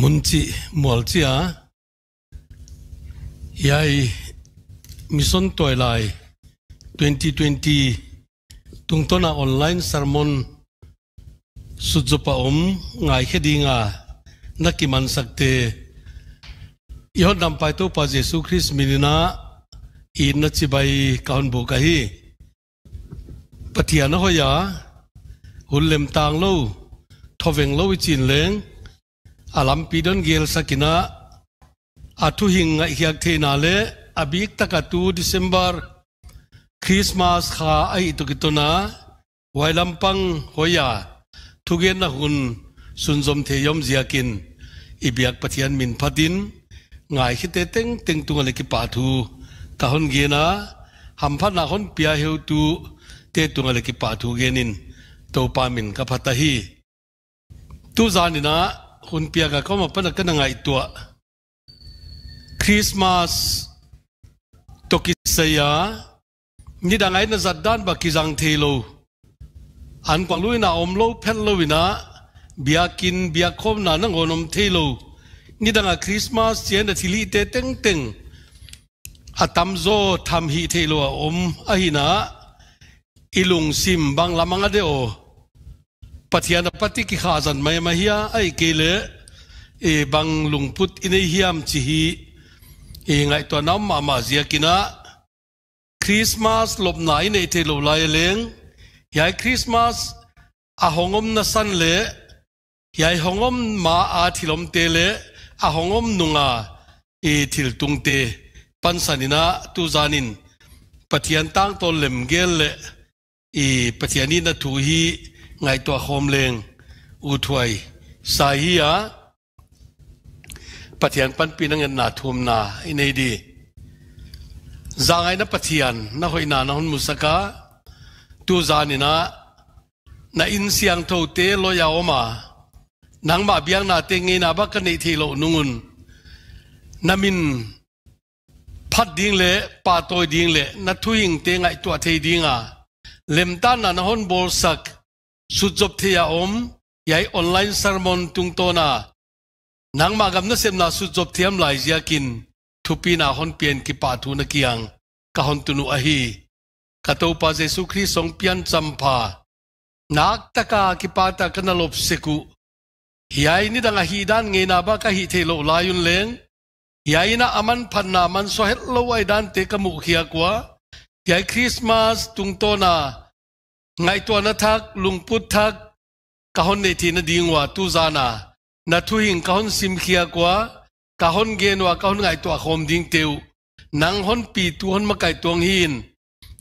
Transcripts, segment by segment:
Mun chi, chi 문지 Yai mission 미션 lai 2020 tung tungtona online sermon sujupa om ngai khedinga naki man sakte yo dam pai to pa jesu christ minina in na chibai kaun bu ka hi pathian hoya หุ่นเล่มต่างโลทววงโลวิจินเลงอาลัมปีดอนเกลสกินะอาทุหิงไอเฮียกเทนาเลอบีกตะกัตูดิเซมบาร์คริสต์มาสขาไอตุกิตนาไวลัมปังหอยาทุเกนนะหุ่นสุนสมเทยมเซียกินอิบิยักปะเทียนมินพัดินง่ายคิดเต็งเต็งตุงอะไรกี่ปาทูตาหนเกนะหัมพันนะหุ่นเปียเฮวตูเตตุงอะไรกี่ปาทูเกนิน topamin ka phatahi tu zanina hunpia ka koma pana kana ngai tua christmas tokisaya ni dangai na zaddan ba kizang thelo an kwang luina omlo phen loina biakin biakom na nang onom thelo ni danga christmas chen da thili te teng teng atam zo tham hi thelo om ahina ilung sim bang lamanga de o pathian pati ki kha zan mai ma hiya ai ke le e bang lung put in hiam chi hi e ngai to nam ma ma zia kina christmas lop na in ei te lo lai leng yai christmas a hongom na san le yai hongom ma a thilom te le a hongom nunga e thil tung te sanina tu zanin pathian tang to lem gel le e pathianina thu hi งตัวโฮมเลงอุทวยสายยะปฏิยนปันปีนังเงินนาทุมนาอินดีจางไงนะปฏิยันนะคอยนานหุนมุสกาตูจานินะน่าอินเสียงทูเตโอยาอมานังบาเบียงนาเตงีนาบักนิทีโลนุงุนนามินพัดดิงเละปาโตยดิงเละนัทุยิงเตงไงตัวเทดิงอ่ะเลมตานานหุนบอลสัก sujop ya om yai online sermon tung to na nang magam na sem na sujop thiam lai zia kin thu thupi na hon pian ki pa thu na kiang ka hon tunu ahi ka to pa jesu christ song pian champa nak taka ki pa ta kana lop seku hiai ni dang hi dan nge na ba ka hi the lo la yun leng hiai na aman phan na man so het lo ai dan te ka mu khia kwa yai christmas tung to na ngay tua na thác lung put thác ka hon nei thi na ding wa tu zana na thu hing ka hon sim khia kwa ka hon gen wa ka hon ngai tua khom điên tiêu nang hon pi tu hon ma kai tuang hin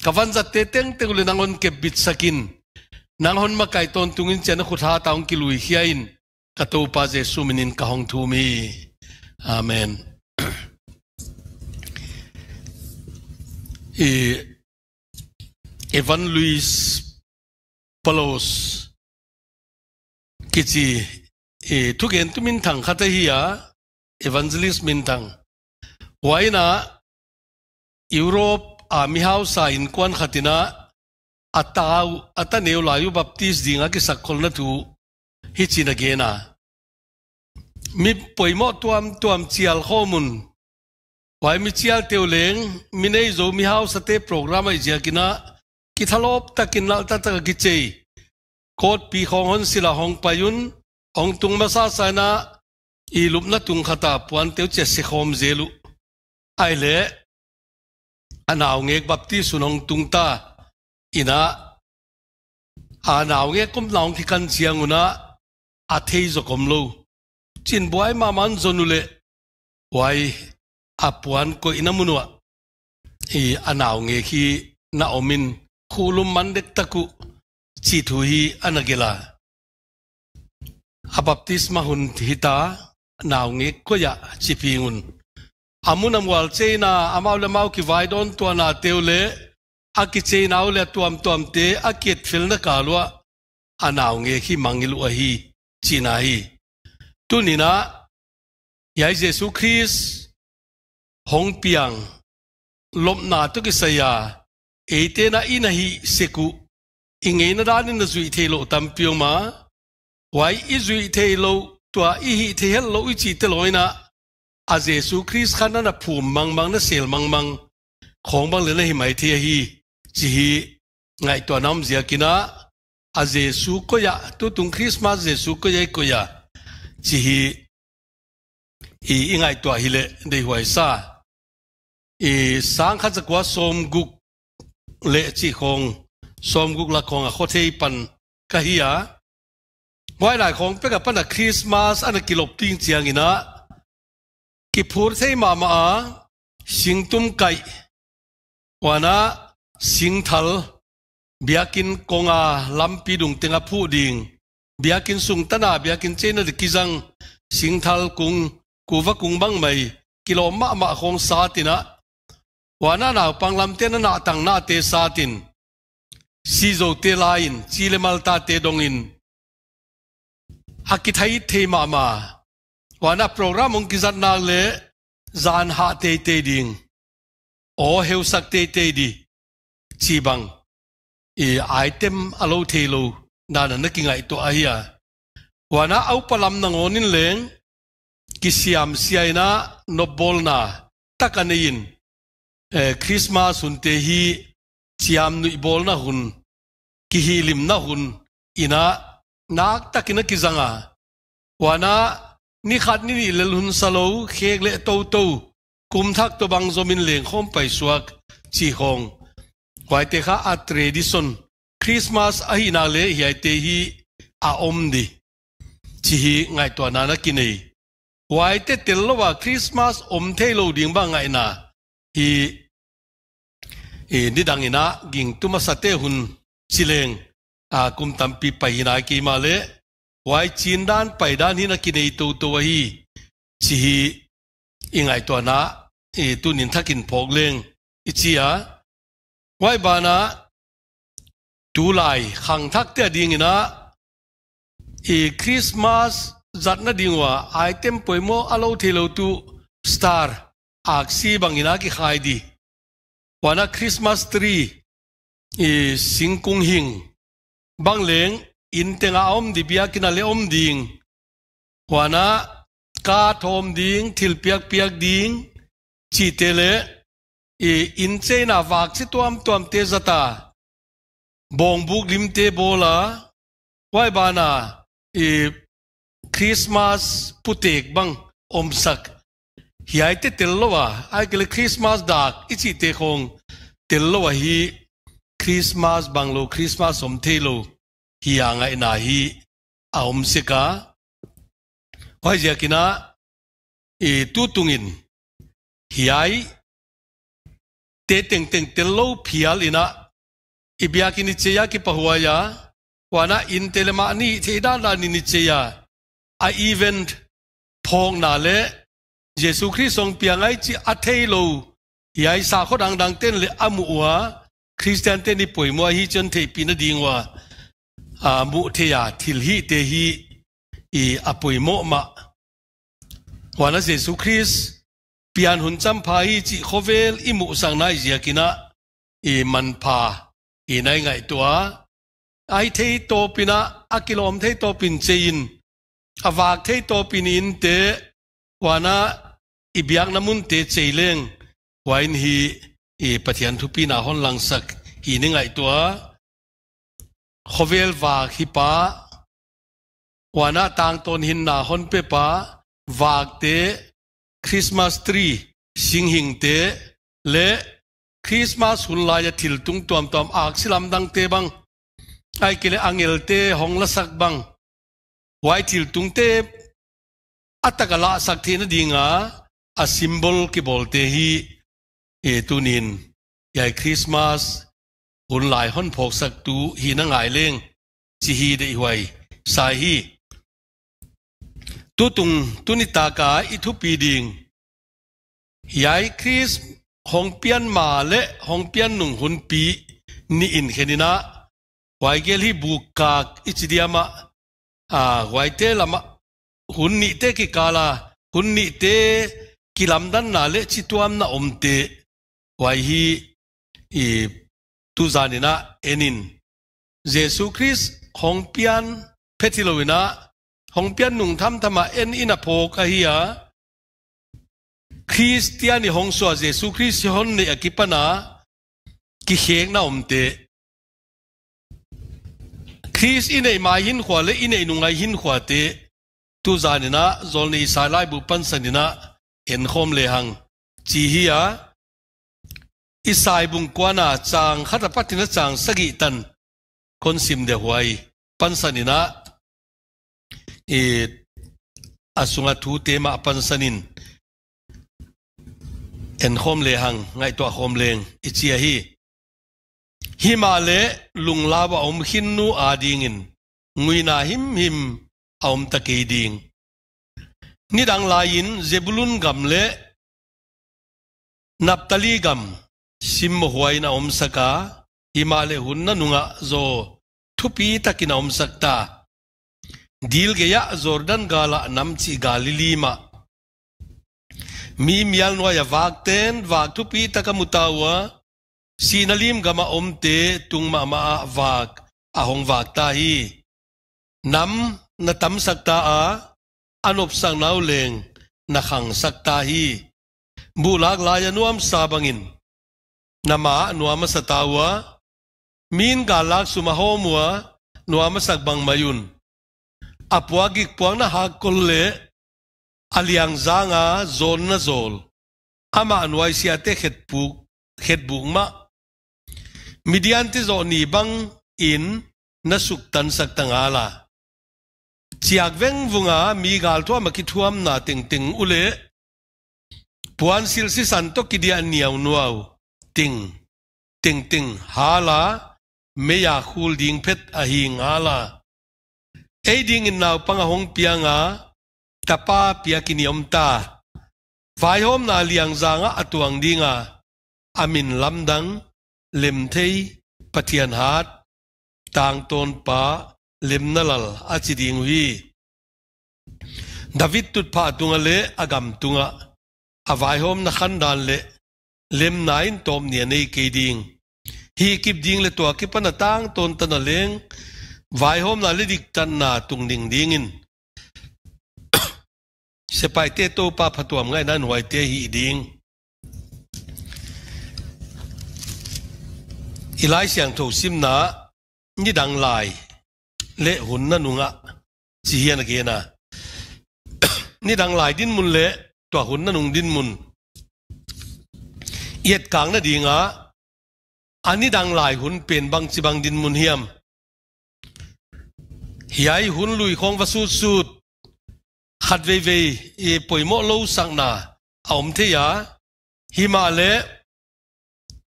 ka van za te teng te le nang hon ke bit sakin nang hon ma kai ton tungin chen khu tha taung ki lui khia in ka tu pa je su minin ka hong thu mi amen e, Evan Luis Palos kichi e thugen tu min thang khata hi ya evangelist min thang waina Europe a mi hau sa in kwan khatina ataw ata neu layu baptist dinga ki sakhol na thu hi china gena mi poimo tuam tuam chial khomun wai mi chial teuleng mi nei zo mi hau sa te program ai jia kina กิทลบตะกินลัลตะตะกิจโคตรปีของหนศิลาหองปายุนองตุงมาซาสานะอีลุบนัตุงขตาปวนเตียวเจสิคอมเจลุไอเลอันาวเงกบับที่สุนองตุงตาอินะอานาวเงกกุมนาวที่กันเสียงุนะอาเทยจกมโลจินบวยมามันจนุเลไวอปวนก็อินามุนวะอีอันาวเงกีนาอมิน khu lum man dek taku chi thu hi anagela a baptisma hun hita naw nge koya chi pingun amunam wal cheina amaw le maw ki vai don tua na teule a ki cheinaw le tuam tuam te a kit fil na kalwa anaw nge hi mangilu a hi china hi tunina yai jesu christ hong piang lom na tu ki saya e te na ina hi seku i nge na dani na zui te lo tam pio ma wai ý zui te lo tua ý hi te hel lo ý chi te loina a Jesu Christ khana na phu mang mang na sel mang mang khong bang le na hi mai te hi chi hi ngai tua nam zia kina à, a Jesu ko ya dạ, tu tung Christmas Jesu ko ya ko ya dạ. chi hi i ngai tua hi lệ dei huai sa i sang kha zakwa som guk เละจีคงสมกุกละคงอ่ะโคเทปันกะฮียไว้หลายของเป็กับปันคริสต์มาสอันกิลบติงเจียงอินะกิพูดเทมามาสิงตุ้มไก่วานะสิงทัลเบียกินกงอาลำปีดุงติงอผู้ดิงเบียกินสุงตนาเบียกินเจนดกิจังสิงทัลกุงกูวะกุงบังไม่กิโลมะมะของสาตินะ wa na na panglam te na na tang na te sa tin si zo te la in chi le mal ta te dong in hakitai te ma ma wa na program ong kizat na le zan ha te te ding o heu sak te te di chi bang e item alo te lo na na na kingai to a hiya wa na au palam na ngonin leng kisiam na nobol na in Eh, christmas hun te hi chiam nu ibol na hun ki hi lim na hun ina nak takina kizanga wana ni khat ni ni lel hun salo khek le to to kum thak to bang zomin leng khom pai suak chi hong kwai te kha a tradition christmas a hi na le hi te hi a om di chi hi ngai to na na ki nei kwai te tel lo wa christmas om the lo ding ba ngai na hi hi e, ni dang ina ging tuma sate hun chileng a kum tampi pai na ki ma le wai chin dan pai dan hi na ki nei tu tu hi chi hi ingai to na e tu nin thakin phok leng i chi a wai ba na tu lai hang thak te ding ina e christmas zat na ding wa item poimo alo thelo tu star aksi bangina ki khai di wana Christmas tree i singkung hing bang leng in tenga om di bia kina om ding wana ka thom ding thil piak piak ding chi te le in che na wak chi tuam tuam te zata bong buk lim te bola wai bana christmas putek bang om sak hi te tel lo wa ai kele christmas dak i chi te khong ติลวะฮีคริสต์มาสบังโลคริสต์มาสสมเทโลฮียางไงนาฮีอาอมสิกาว่าจะกินะอีตุตุงินฮีไอเตติงติงติลโลพิอาลินะอิบยากินิเจียกิปะหัวยาวานะอินเตเลมานีเทดานานินิเจียไออีเวนต์พองนาเลเยซูคริสต์ทรงเปียงไอจีอัเทโล yai sa kho dang dang ten le amua christian ten ni poi mo hi chen the pin ding wa a mu the ya thil hi te hi i apoi mo christ pian hun cham pha hi chi khovel i mu sang nai zia kina i man pha i nai ngai tua ai thei to pina a kilom thei to pin chein awak thei to pin in te wana ibyak namun te cheileng wain hi i e pathian thu pi na hon lang sak hi ni ngai tua khovel wa hi pa wana tang ton hin na hon pe pa wak te christmas tree sing hing te le christmas hun la ya thil tung tuam tuam ak silam dang te bang ai kile angel te hong la sak bang wai thil tung te ataka la sak thina dinga a symbol ki bolte hi เอตุนินใหญ่คริสต์มาสคนหลายห่อนผกสักตูหีนางายเล่งสิหีได้หวยสายหีตุตุงตุนิตากาอิทุปีดิงยายคริสหองเปียนมาและหองเปียนหนุ่งหุนปีนิอินเคนินะวายเกลีบูกากอิจดียมะอ่าวายเตลมะหุนนิเตกิกาลาหุนนิเตกิลำดันนาลชิ wai hi i tu zanina enin jesu christ hong pian petiloina hong pian nung tham thama en in a pho ka hi a christiani hong so jesu christ hon ne akipana ki heng na omte christ in ei mai hin khwa le in ei nungai hin khwa te tu zanina zol nei sai lai bu pan sanina en khom le hang chi hi isai bung kwana chang khata patina chang sagi tan kon sim de huai pansanina e asunga thu tema pansanin en khom le hang ngai to khom leng ichia hi hima le lungla ba om khin nu adingin nguina him him aom takeiding nidang lain zebulun gam le naptali gam na simmo huaina omsaka imale na nunga zo thupi takina omsakta dilge ya jordan gala galili ma mi mial noya vakten vak thupi takamutawa sinalim gama te tung ma ma vak ahong vak ta hi nam na tam sakta a anop sang nau leng na khang sakta hi bulak la yanuam sabangin nama nuama tawa min galak sumaho mua sumahomwa nuama bang mayun apuagik puang na hakolle aliang zanga zon na zol ama anuai siate khet pu khet bung ma midian ti zo ni bang in na suktan tan tangala chiak vunga mi gal thwa ma ki na ting ting ule puan sil si san to niaw nuaw ting ting ting hala la me ya khul ding phet a hi nga la ei ding in naw panga hong pia nga tapa pia kini om ta vai hom na liang zanga atuang dinga amin lamdang lem thei pathian hat tang ton pa lem nalal achi ding wi david tut pa tungale agam tunga avai hom na khan le lem nain tom nia nei ke ding hi kip ding le tua kip pana tang ton tan leng vai hom na le dik tan na tung ding ding in se pai te to pa phatuam ngai nan wai te hi ding ilai siang tho sim na ni dang lai le hun na nunga chi hian ke na ni dang lai din mun le to hun na nung din mun เอียดกลางนะดีงาอันนี้ดังหลายหุ่นเป็นบางสิบางดินมุนเฮียมยายหุ่นลุยของวสูสูตรขัดเวเวเอปวยมะโลสังนาอมเทยาหิมาเล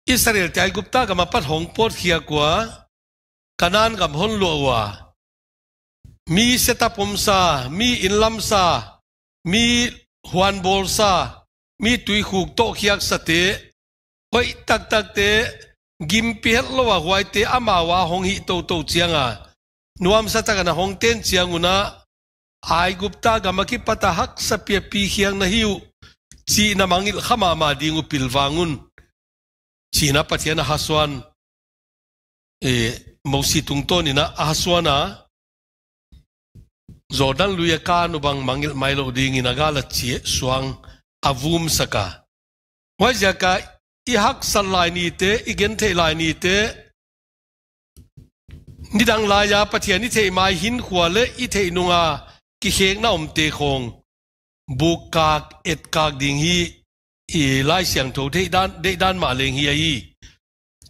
อิสราเอลใจกุปตากมาปัดหงปดเขียกว่ากะนานกับหุ่นลัวว่ามีเสตปมซามีอินลัม hoi tak tak te gim pi het lo wa wai te ama wa hong hi to to chianga nuam sa taka na hong ten chianguna ai gupta gamaki pata hak sa pi pi khiang na hiu chi na mangil khama ma dingu pilwangun chi na pathiana haswan e si mosi tungtoni na haswana Jordan luya ka no bang mangil mailo dingi nagala chi suang avum saka. Wajaka i hak san lai ni te i gen the lai ni te ni dang lai ya pathian ni thei mai hin khua le i thei nunga ki hek na om te khong bu kak et kak ding hi i lai siang tho thei dan de dan ma leng hi ai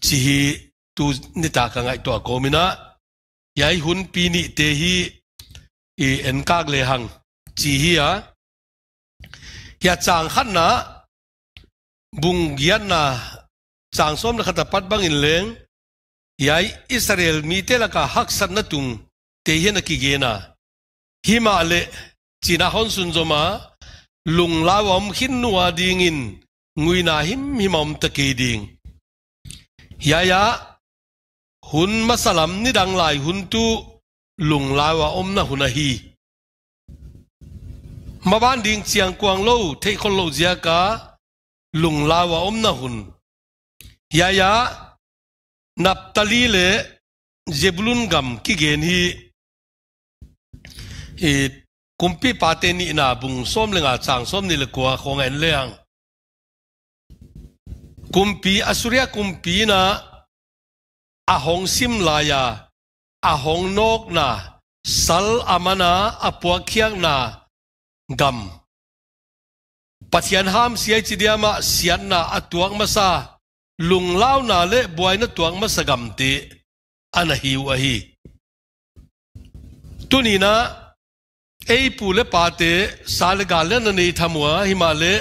chi hi tu ni ta ka ngai to ko mina yai hun pi ni te hi i en kak le hang chi hi a ya chang khan na bung gian na chang xóm na khát tập bang in leng yai Israel mi te la ka hak san na tung te hian na ki ge na hima le china hon sun zoma lung lawam hin nuwa ding in ngui na him himam ta ke ding ya ya hun masalam ni dang lai hun tu lung lawa om na huna hi maban ding chiang kwang lo thei khol lo zia ka lung lawa om na hun ya ya naptali le zebulun gam ki gen hi e kumpi pate ni na bung som le nga chang som ni le kwa khong en leang kumpi asuria kumpi na ahong sim la ya ahong nok na sal amana apua khiang na gam pathian ham siai chi diama sian na atuang masa lung lao na le buai na tuang masa gam ti ana hi wa hi tunina ei pule pate sal ga na nei himale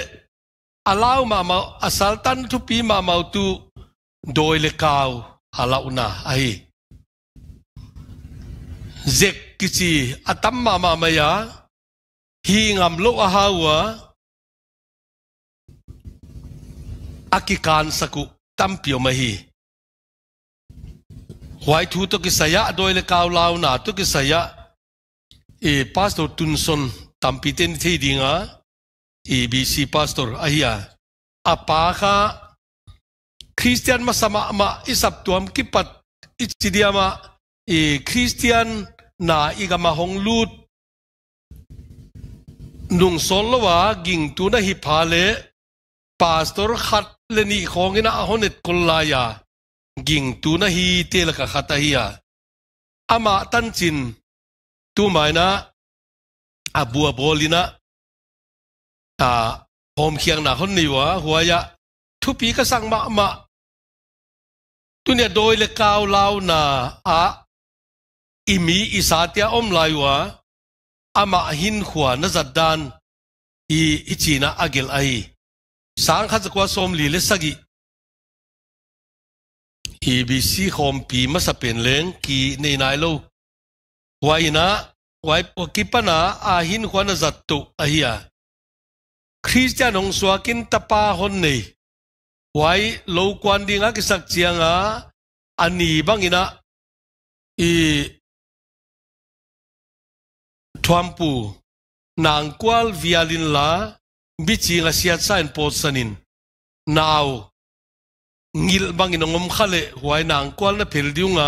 alaw ma ma asal tan thu pi tu doi le kau alaw na ai zek kichi atam ma ma hi ngam lo a aki kan saku tampio mahi huai thu to ki saya doi le kaw law na to ki saya e pastor tunson tampi ten thi dinga abc e pastor ahia apa kha christian masama ma isap tuam ki pat ichidiama e christian na igama honglut nung solwa ging tu na hi phale pastor khat เลนี่ของเงินอาหอนเอ็ดคนลายายิงตัวนะฮีเตลกะขัตฮียาอามาตันจินตัวหมายนะอาบัวบอลินะอ่าหอมเคียงหนาคนนี่วะหัวยะทุปีก็สั่งมามาตัวเนี่ยโดยเลกาวลาวนาอาอิมีอิสาเตียอมลายวะอามาหินขวานจัดดานอีอิจีนะอาเกลไอ sáng khát qua som li le sagi EBC khom pi ma sa pen leng ki nei nai lo waina wai po ki pana a hin khwana zat tu a hiya à. christian ong swa kin tapa hon nei wai lo kwan dinga ki sak chianga ani bangina i e twampu nang kwal vialin la bichi nga sia cha in pot sanin naw ngil bangin ngom khale huai nang kwal na phel diunga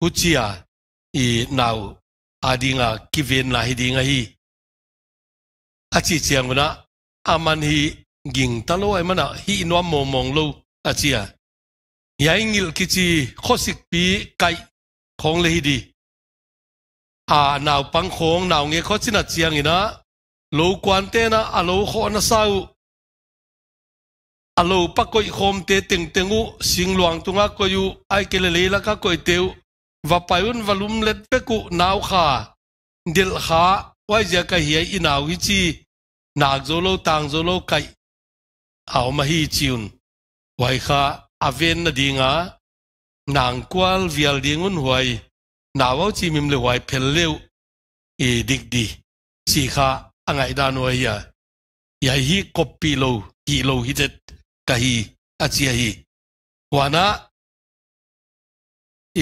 huchia i naw adinga kiven na hidinga hi achi chianguna aman hi ging talo ai mana hi inwa momong lo achia yai ngil kichi khosik pi kai khong le hi di à nào băng khong nào nghe khó chín chiang ina lo quan te na alo ho na sau alo pa koi khom te ting tengu sing luang tunga koyu ai ke le la ka koi teu va payun valum let pe ku nau kha dil kha wai ja ka hi i nau hi chi nak zo lo tang zo lo kai aw ma hi chiun wai kha aven na dinga nang kwal vial dingun huai nawau chi mim le huai phel leu e dik di chi kha angai danu ya ya hi kopi lo hi lo hi tet kahi achia hi wana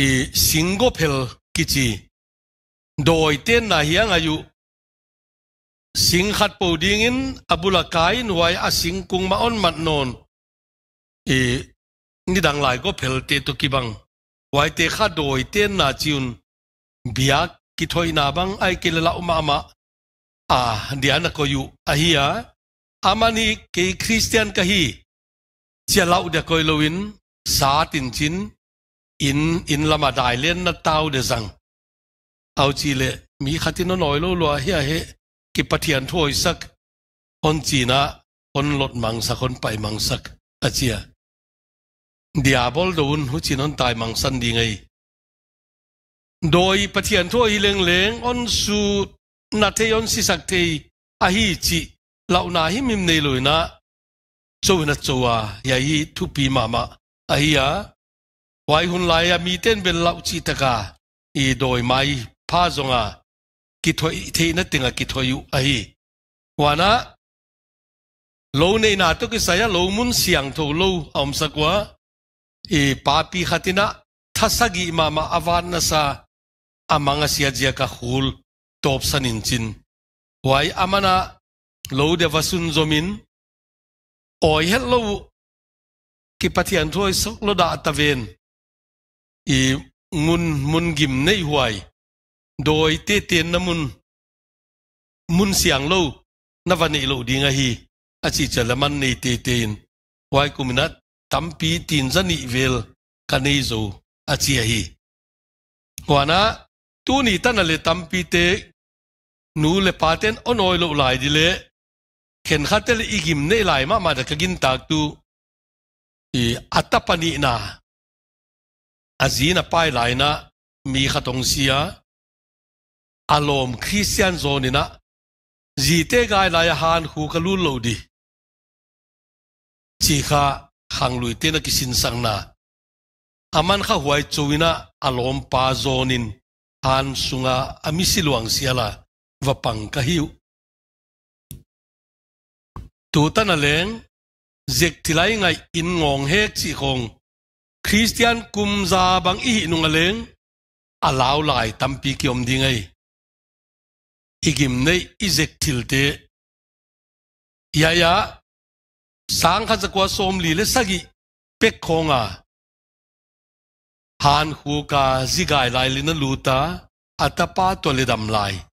e singo phel kichi doi ten na hi angayu sing khat po ding abula kain, nuai a sing kung ma on mat non e ni dang lai go pel te to ki bang wai te kha doi ten na chiun biak ki thoi na bang ai ke la uma ma à ah, a diana koyu ahia amani ke christian kahi chialau de coi loin sa tin chin in in lama dai len na tau de zang au chi le mi khatino noi lo lo hi he ki pathian thoi sak on china on lot mang sak on pai mang sak achia diabol do un hu chin non tai mang san di ngai doi pathian thoi leng leng on su na thế yon si sak te a hi chi lau na hi mim nei lui na cho na cho à ya hi thu pi ma ma a hi a wai hun lai a mi tên bên lâu chi ta cả i doi mai pha zonga ki thoi te na à kí thoi u a hi wana lâu nay na to ki saya lo mun siang tho lo om sakwa e papi khatina thasagi mama avan na sa amanga sia jia ka khul top sanin chin wai amana lo de vasun zomin oi hello ki pathian thoi sok lo da ta ven i ngun mun gim nei huai doi te ten namun mun siang lo na vani lo dinga hi a chi achi chalaman nei te ten wai kuminat tampi tin zani vel kanei zo achi hi wana tu ni tan le tampi te nu le paten onoi lo lai dile ken khatel igim ne lai ma ma da kagin tak tu i atapani na azina pai lai na mi khatong sia alom christian zone na ji te gai lai han Hu Kalu lu lo di chi kha khang lui te na kisin sang na aman kha huai chuina alom pa zonin han sunga amisi luang siala và bằng cả hiệu tu tân na leng zek ti lai ngai in ngong hek chi khong christian kum za bang i nu nga leng a lao lai tam pi à ki om ding ai igim nei i zek til te sáng ya qua kha zakwa som li le sagi pe khonga han khu ka zigai lai lina luta atapa to le dam lai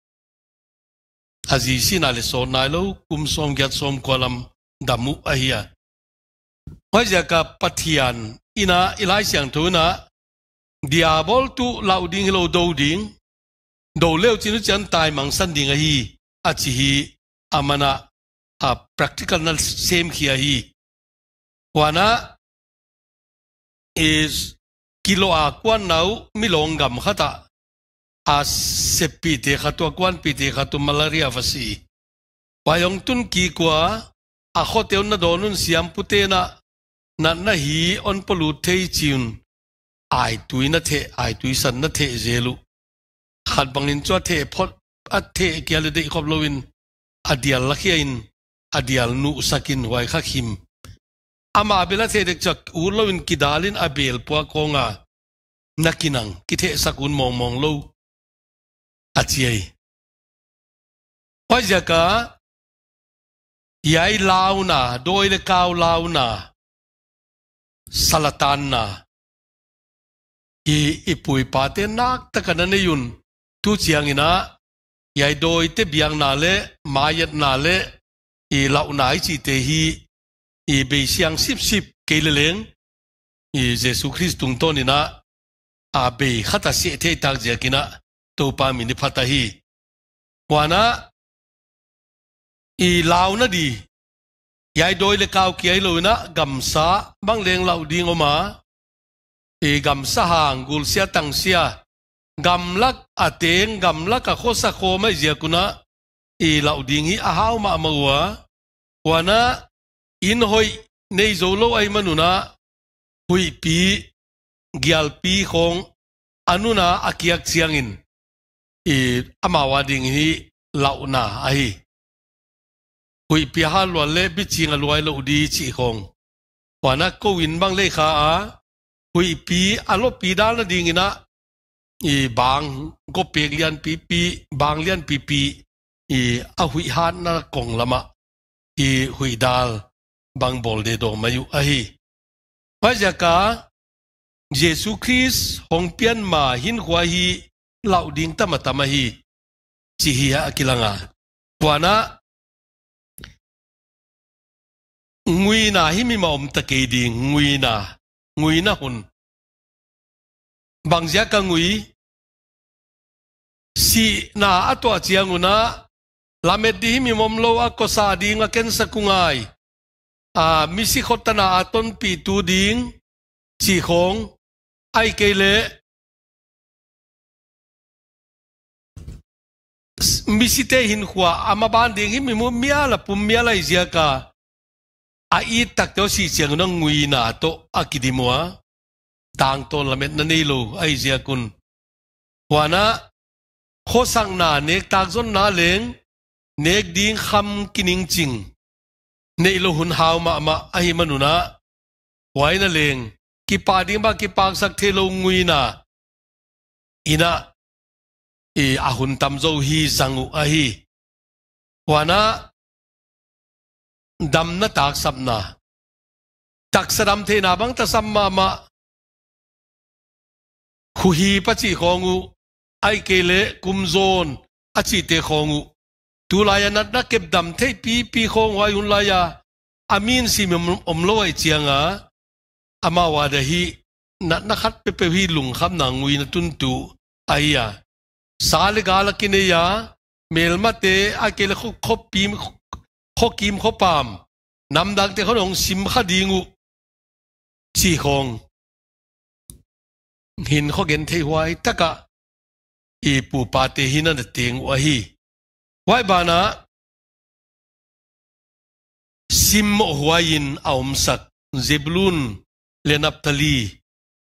azi si na le so na lo kum som gyat som kolam damu ahia hoi ja ka pathian ina ilai siang thu na diabol tu lau ding lo dou ding do leo chinu chan tai mang san ding ahi achi hi amana a practical na same kia hi wana is kilo a kwan nau milong gam khata a se pite khatua kwan pite khatu malaria vasi payong tun ki kwa a khote on na donun siam pute na na hi on polu thei chiun ai tui na the ai tui san na the zelu khat bangin cho the phot a the kya le de khop loin adial lakhia in adial nu sakin wai kha khim ama bela the dek chak u loin kidalin abel pwa konga nakinang kithe sakun mong mong lo achiai oja ka yai launa doile kau launa salatanna i ipui pate nak takana ne yun tu ina, yai doi te biang nale, le mayat nale, le i lau nai chi te hi i be siang sip sip ke le leng i jesu christ tung tonina a be khata se the tak jakina tu pa mi ni phata hi wana i lao na di yai doi le kau ki ai lo na gamsa sa bang leng lau ding oma i e gam sa hang gul sia tang sia gamlak lak ateng gamlak lak sa khosa kho mai zia kuna i e lau ding hi a ma ma wa wana in hoi nei zo lo ai manuna hui pi gyal pi khong anuna akiak chiangin อีอมาวาดิงนีเล่านาไอ้คุยพิฮาลวนเล่บิจิงอรวยเลดีจีคงว่านักก็วินบังเลขาอาคุยพีอารมณ์ปีด้านดิงนะอีบางก็เปียเลียนปีปีบางเลียนปีปีอีอาหุยฮานนักกงละมะอีหุยดาล บางบอลเดโดมาอยู่ไอ้พระจักรเยซูคริสต์หงเปียนมาหินหัวฮี lau ding tama tama hi chi hi akilanga kwana ngui na hi mi ma om ta ke di ngui na ngui na hun bang ja ka ngui si na atwa chianguna lamet di mi mom lo a ko sa ding a ken sa kungai à mi si khot na aton pi tu ding chi khong ai ke le mi si te hin khua ama ban ding hi mi mu mia la pum mia lai zia ka a i tak to si chiang no ngui na to akidimwa tang to lamet na ni lo ai zia kun wana kho sang na nek tak zon na leng nek ding kham kining ching nei lo hun hau ma ma ai manuna wai na leng ki pa ding ba ki pak sak the lo ngui na ina i a hun tam zo hi zangu a hi wana dam na tak sam na tak sa dam the na bang ta sam ma ma khu hi pa chi u ai ke le kum zon a chi te u tu la ya nat na kep dam the pi pi khong wa yun la ya amin si mem om lo ai chianga ama wa da hi nat na khat pe pe hi lung kham na ngui na tun tu ai ya saliga kineya melmate akele khu khopim khokim khopam namdang te khonong sim kha dingu chi khong hin kho gen thei huai taka i pu pa te hin an ting wa hi wai bana sim huain aum sak zeblun lenaptali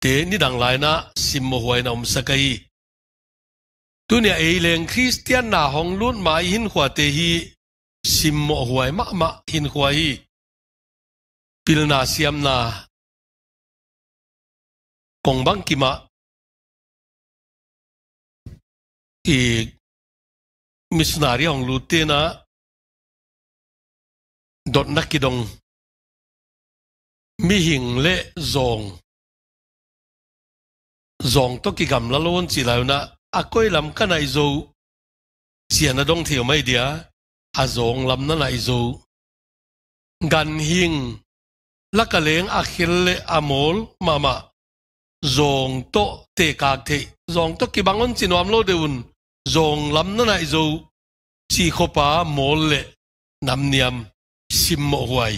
te ni dang lai na sim huain aum sakai tu nia ei leng christian na hong lun mai hin khwa te hi sim mo huai ma ma hin khwa hi pil na siam na kong bang ki ma i missionary hong lu te na dot na ki dong mi hing le zong zong to ki gam la lon chi lai na akoi lam ka nai zo sian adong thio mai dia azong lam na nai zo gan hing lakaleng akhil le amol mama zong to te kak the zong to ki bangon chinom lo deun zong lam na nai zo chi khopa mol le nam niam sim mo huai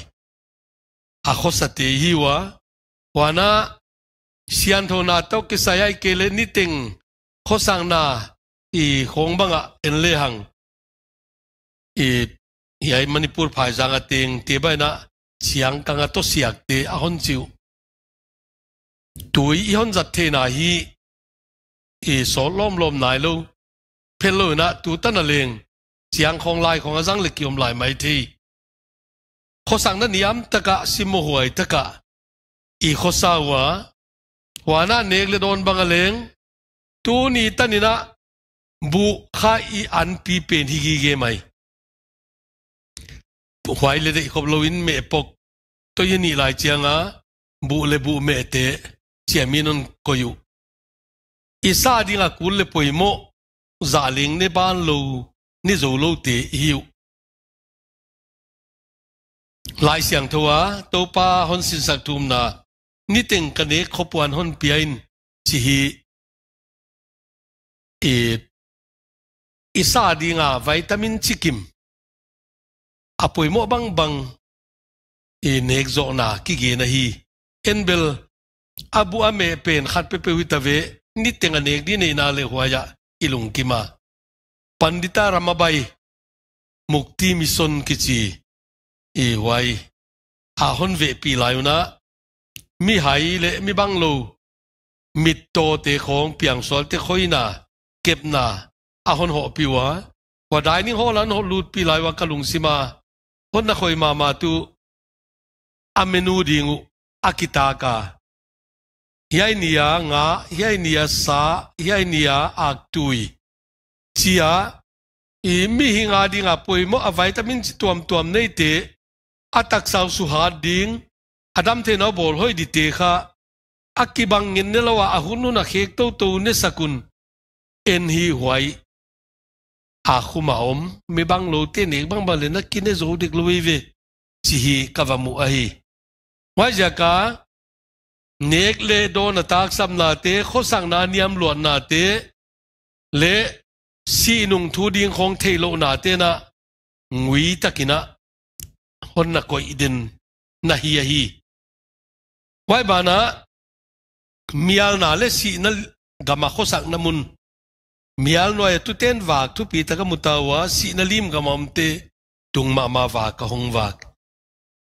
a khosate hiwa wana sian thona to ki sayai kele niting khó sang na i khong banga en le hang i hi ai manipur phai zanga ting ti bai na chiang kanga to siak te a hon chiu tui i hon zat the na hi i so lom lom nai lo phe lo na tu ta na leng chiang khong lai khong a zang le kiom lai mai thi khó sang na niam taka simo huai taka i khó sa wa wana nek le don banga leng tu ni tanina bu kha i an pi pen hi gi ge mai huai le de khop loin me pok to ye ni lai chianga bu le bu me te chiaminon koyu isa dinga kul le poimo zaling ne ban lo ni zo lo te hiu lai siang thowa to pa hon sin sak tum na ni teng kane khopuan hon piain chi hi i e isa di nga vitamin chikim apoi mo bang bang i e nek na ki ge na hi enbel abu ame pen khat pe pe wita ve ni tenga nek di nei na le huaya ilung kima pandita ramabai mukti mission kichi i e wai a hon ve pi layuna mi hai le mi bang lo mit to te khong piang sol te khoina เก็บนาอาหนหอปิวะว่าได้นิ่งหอลันหอลูดปีไลวังกะลุงสิมาหนนักคอยมามาตุอเมนูดิงูอากิตากาเฮียเนียงาเฮียเนียสาเฮียเนียอักตุยเชียอีมีหิงาดิงาป่วยมออวัยตามินจิตวมตวมในเตอัตักสาวสุหาดิงอดัมเทนอบอลหอยดิเตค่ะอักกิบังเงินเนลวะอาหุนุนักเฮกโตโตเนสกุล ken hi huai ha khuma om mi bang lo te ne bang ba le na kin zo dik lui ve chi hi ka va mu a hi wa ja ka nek le do na tak sam na te kho sang na niam luan na te le si nung thu ding khong the lo na te na ngui takina hon na koi idin na hi hi wai bana mial na le si na gama kho sang na mun mial noi e tu ten vak tu pi ta ka mutawa si na lim ka mom tung ma ma vak ka hong vak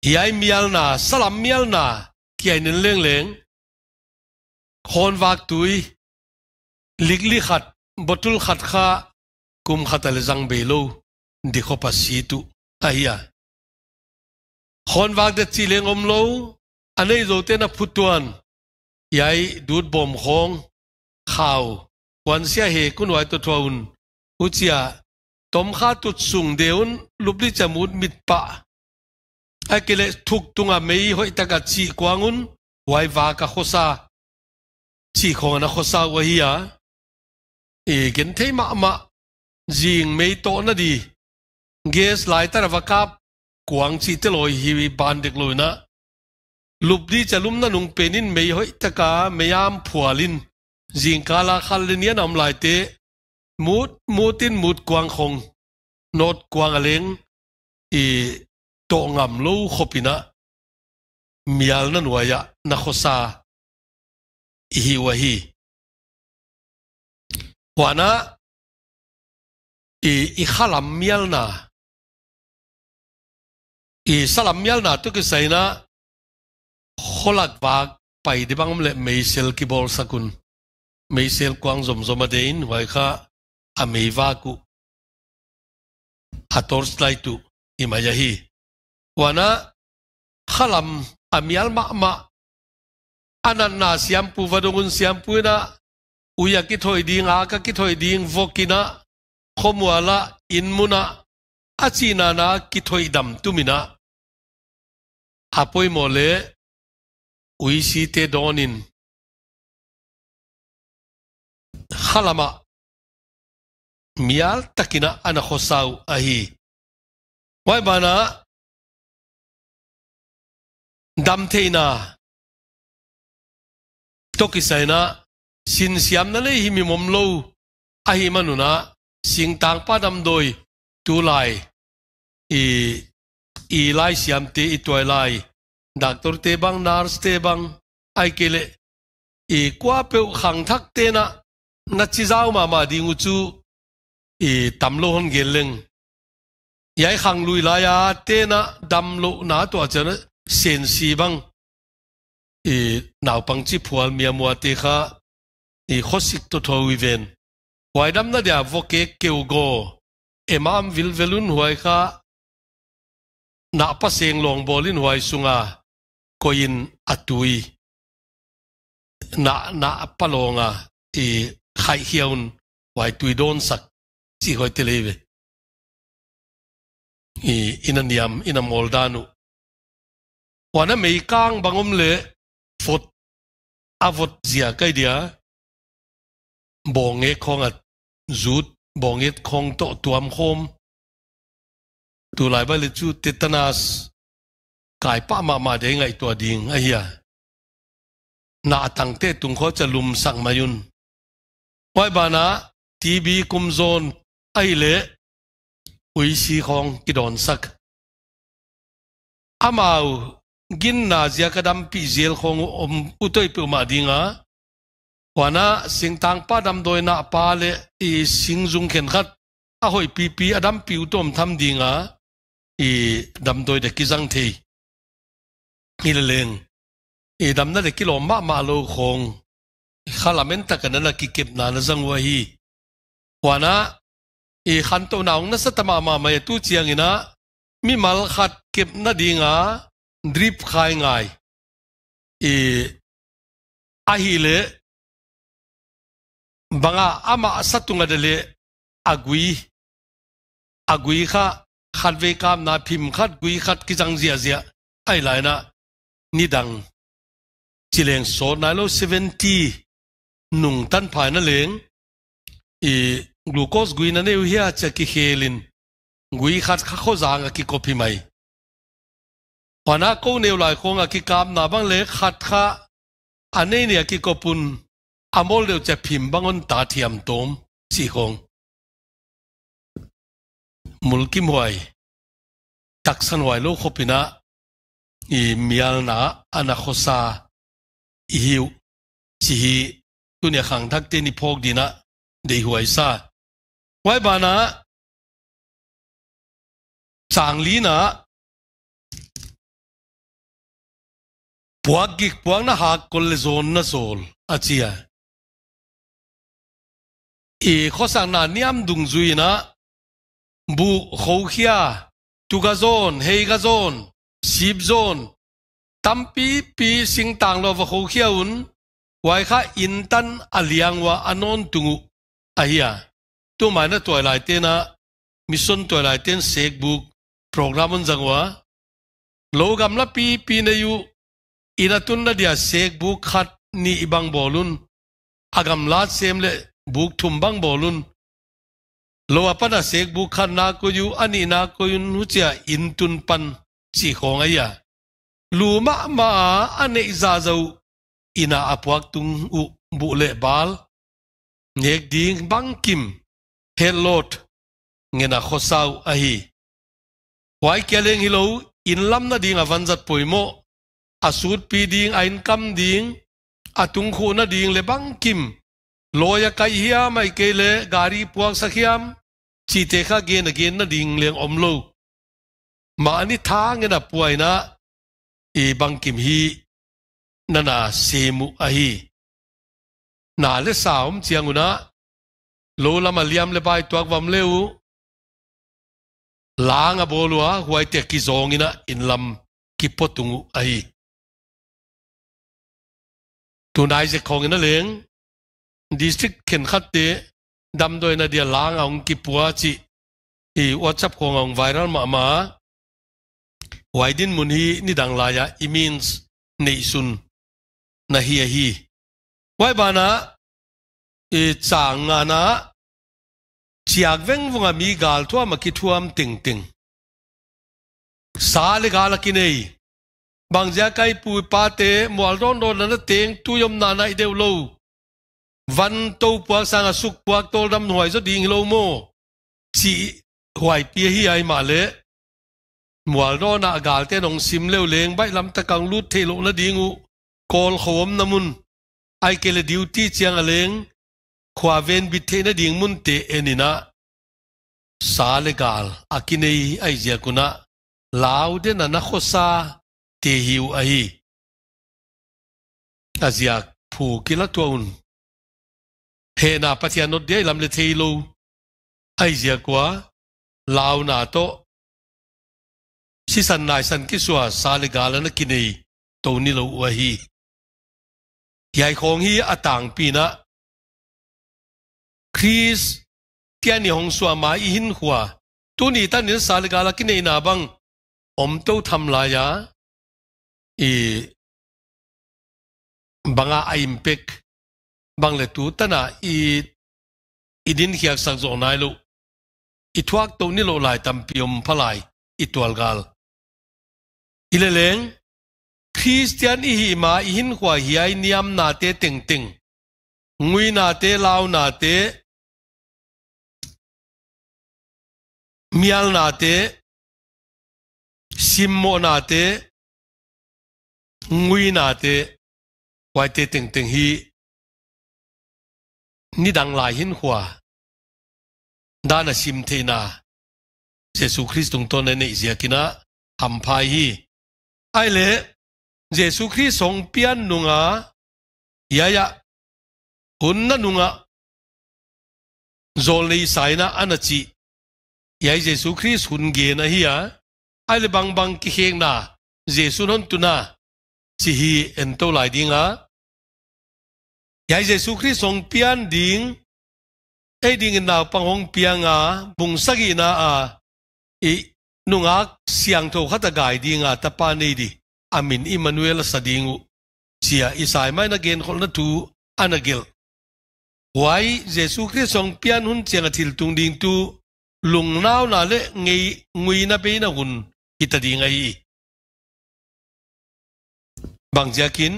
hi ai mial na salam mial na ki ai nen leng leng khon vak tui lik li khat botul khat kha kum khatal zang be lo di kho pa si tu ahia khon vak de chi leng om lo anei zo te na phutuan yai dut bom khong khao quan sia he kun wai to thon uchia tom kha tu chung deun lupli chamut mit pa akile thuk tunga mei hoi taka chi kwangun wai wa ka khosa chi khong na khosa wa hi ya e gen thei ma ma jing mei to na di gas lai tar wa kap kuang chi te loi hi ban dik loi na lupli chalum na nung penin mei hoi taka meyam phualin riêng cả là khăn lên yên ông lại tế mút mút tin mút quang không nốt quang lên i to ngam lâu khopina mial na nuaya na khosa hi wa hi wana i i khalam mial na i salam mial na to ki saina kholat wak pai dibangam le meisel ki bol sakun mấy sel quang zom zom adein vai kha a mei va ku hator slai tu imaya hi wana khalam amial ma ma anan na siam pu vadongun siam pu na uya ki thoi ding a ka ki thoi ding vokina khomwala inmuna achina na ki thoi dam tumina apoi mole uisi te donin halama mial takina ana khosau ahi wai bana dam theina toki saina sin siam na le himi mom lo ahi manuna sing tang pa dam doi tu lai i i lai siam te i toy lai doctor te bang nurse te bang ai kele i kwa pe khang thak te na na chi zau ma ma ding u chu i tam lo hon gel leng yai khang lui la ya te na dam lo na to cha na sen si bang i nau pang chi phual mi amwa te kha i khosik to tho wi ven wai dam na dia vo ke keu go emam vil velun huai kha na pa seng long bolin huai sunga koin à. atui na na palonga i à khai hiền ngoài tùy đôn sắc chỉ gọi tê lê về i ina niam ina mol danu wana mei kang bangom le dìa avot zia kai dia bonge khong at zut bonge khong to tuam khom tu lai ba le chu tetanus kai pa ma ma de ngai tua ding a hia na tang te tung kho chalum sang mayun ไว้บานะทีบีคุมโซนไอเละอุยสีของกิดอนสักอามาวกินนาเซียกระดมปีเจลของอมอุตยปิมาดิงาวันะสิงตังป้าดำโดยนาปาเลอีสิงจุงเข็นขัดอาหอยปีปีอดัมปิวต้มทำดิงาอีดำโดยเด็กกิจังทีนี่เลงอีดำนั่นเด็กกิโลมามาโลคง khalamen takanala ki kepna na zangwa hi wana i khanto naung na satama ma mai tu chiangina mi mal khát khat đi ngà, drip khai ngai lệ, ahile banga ama sát tung satunga dele agui agui kha khat về cam na phim khát gui khát kí răng zia zia ai lại na ni nidang chileng so na lo seventy nung tan phai na leng i glucose gui na neu hia cha ki helin gui khat kha kho zanga ki copy mai ona ko neu lai ko nga ki kam na bang le khat kha ane ne ki kopun amol deu cha phim bang on ta thiam tom si khong mulkim hoai taksan hoai lo khopina i mial na ana khosa hiu chi tu ne khang thak te ni phok dina de huai sa wai ba na chang li na puak gi puak na hak kol le zon na sol achia e kho sang na niam dung zui na bu kho khia tu ga zon hei ga zon sip zon tampi pi sing tang lo va kho khia un wai kha in tan aliang wa anon tungu ahia tu mai na toy lai te na mission toy lai ten sek book program an jangwa lo gam la pi pi na yu ina na dia sek book khat ni ibang bolun agam la sem le book thum bang bolun lo apa na sek book khan na ko yu ani na ko yun hu cha in tun pan chi khong aya lu ma ma ane za ina apuak tung u bu le bal nek ding bang kim helot ngena khosau ahi wai keleng hilo in lam na ding avanzat poimo asut pi ding ain kam ding atung khu na ding le bang kim loya kai hiya mai ke le gari puak sakhiam chi te kha gen gen na ding leng omlo ma ani tha ngena puaina e bang hi na na semu ahi na le saum chianguna lo la maliam le bai tuak vam leu lang a bolua huai te ki zongina in lam ki potungu ahi tunai je na leng district ken khatte dam doi na dia lang a ong ki pua chi i whatsapp khong ong viral ma ma waidin mun hi ni dang la ya it means nation na hi hi wai na, e cha nga na chiak veng vunga mi gal thua ma ki thuam ting ting sa le gal ki nei bang ja kai pu pa te mual don don na teng tu yom na na i deu lo van to puak sang a suk puak tol dam hoi zo ding lo mo chi hoi pi hi ai ma le mual don na gal te nong sim leo leng bai lam ta kang lut the lo na dingu kol khawam namun ai ke le duty chiang aleng khwa ven bi the na ding mun te enina sa le akinei ai zia kuna laude na na khosa te hiu ai azia phu kila tuun he na patia no de lam le thelo ai zia kwa lau na to si san nai san ki suwa sa le gal na kinei to ni lo wa yai khong hi atang pina Chris tiani hong swa ma i hin khwa tu ni ta nin sal ga la kinai na bang om to tham la ya i banga a impek bang le tu ta na i i din khiak sak zo nai lo i thuak to ni lo lai tam piom phalai i twal gal ileleng Christian i hi ma i hin khwa hi ai niam na te ting ting. Ngui na te lao na te mial na te simmo na te ngui na te quay te ting ting hi ni dang lai hin khwa da na sim the na Jesus Christ tung ton ne zia kina ham phai hi ai le Giêsu Christ song biên nunga ya ya hun na nunga rồi sai na anh chị ya Giêsu Christ hun ghê na hi à ai le bang bang ki heng na Giêsu non tu na chỉ hi en to lại đi ngã ya Giêsu Christ song biên ding ai ding na pang hong piang à bung sagi na à i nunga siang tho khata gai đi ngã ta pa nei đi amin Emmanuel sadingu sia isai mai na gen khol na tu anagil wai Jesus Christ song pian hun chiang athil tung ding tu lung nao na le ngei ngui na pe na hun itadi ngai bang jakin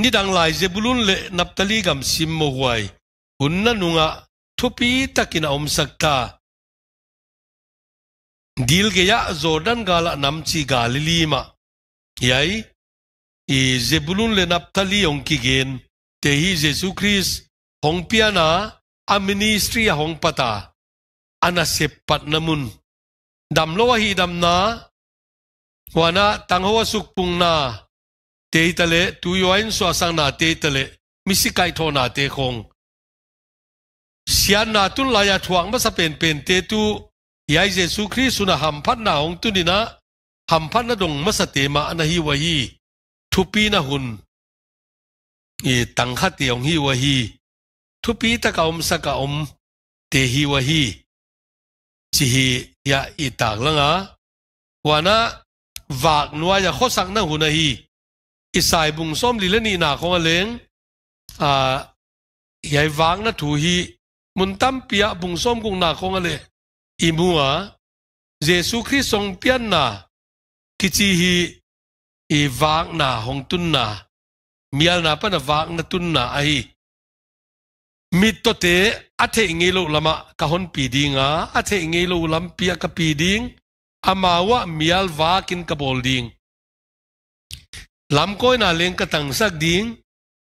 ni dang lai zebulun le naptali gam sim mo huay hun na nunga thupi takina om sakta dil ge ya jordan gala namchi galilima yai i zebulun le naphtali ong ki gen te hi jesu christ hong piana a ministry a hong pata ana sep pat namun dam loa hi dam na wana tang hoa suk pung na te ta le tu yoin so sang na te ta le mi kai tho na te khong sian na tun la ya thuang ma pen pen te tu yai jesu christ na ham phat na hong tu ni na ham phan na mất masate mà anh hi wa hi pi na hun i tang kha ti ong hi wa hi pi ta ka om sa ka om te hi wa hi chi hi ya i tak lăng nga wa na vak nuwa ya khó sak na hun na hi i sai bung som li la ni na khong a leng a yai wang na thu hi mun tam pia bung som kung na khong a le i a jesu christ song pian na khi chi hi i vang na hong tun na mial na pa na vang na tun na ai mi to te a the nge lo lama ka hon pi ding a a the nge lo lam pia ka pi ding amawa mial wa kin ka bol ding lam koi na leng ka tang sak ding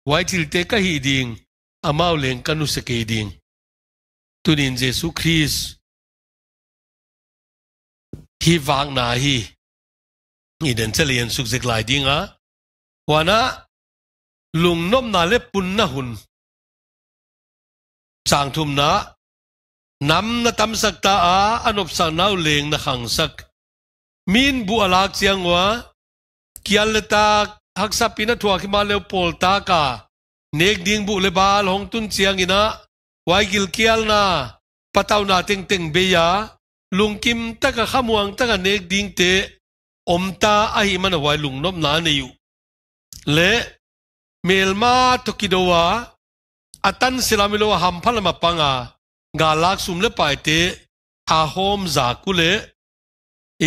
wai til te ka hi ding amau leng ka nu se ke ding tu tunin jesu christ hi vang na hi iden đến yen suk zek lai lại đi ngã, nom na le pun na hun chàng thum na nam na tâm sắc ta anh anop sang nau leng na khang sắc, min bu alak chiang wa kia le ta hắc sa pina thua ki ma le pol ta ka nek ding bu le bal hong tun chiang ina wai gil kial na patau na teng teng beya lungkim taka khamuang taka nek ding te om ta a mana man wai lung nom na ni le mel ma to ki do wa atan silamilo ham phalama panga galak sum le pai te a hom za ku le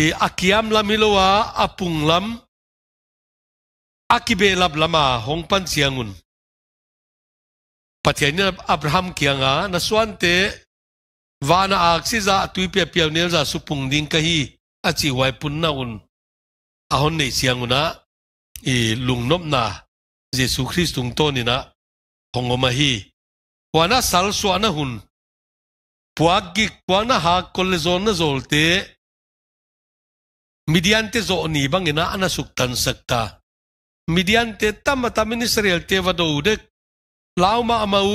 e akiam lamilo wa apung lam akibe lab lama hong pan chiangun pathian abraham kianga na swante wana aksi za tuipia piawnel za supung ding kahi achi wai punna un a hon nei sianguna i na jesu christ tung tungtonina hongoma hi wana sal suana hun puagi kwana ha kolzon na zolte midiante zo ni bangina ana suktan sakta midiante tamata min israel te vadode lauma amau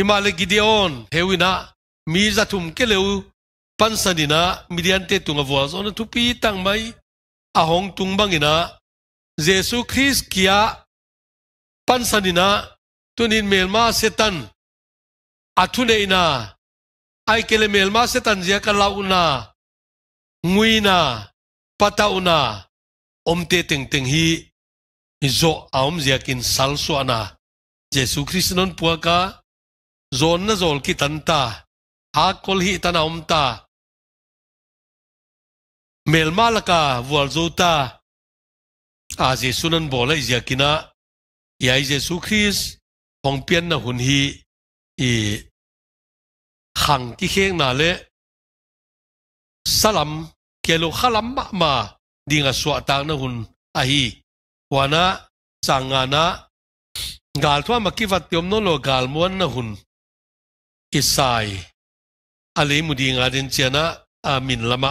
imale gideon hewina mi zathum keleu pansanina midiante tunga vozona tupi mai ahong ina, Jesu Christ kia pansanina tunin melma setan ina, ai kele melma setan zia ka launa nguina patauna omte tengteng hi zo aom zia kin salso ana Jesu Christ non puaka zon na zol ki tanta ha kol hi tana omta mel malaka vual zota a à, jesu nan bola izia kina ya jesu christ hong pian na hun hi i khang ti kheng na le salam lo khalam ma ma dinga swa ta na hun a hi wana changa na gal thwa makiwat tiom no lo gal muan na hun isai ale mudinga den chena amin lama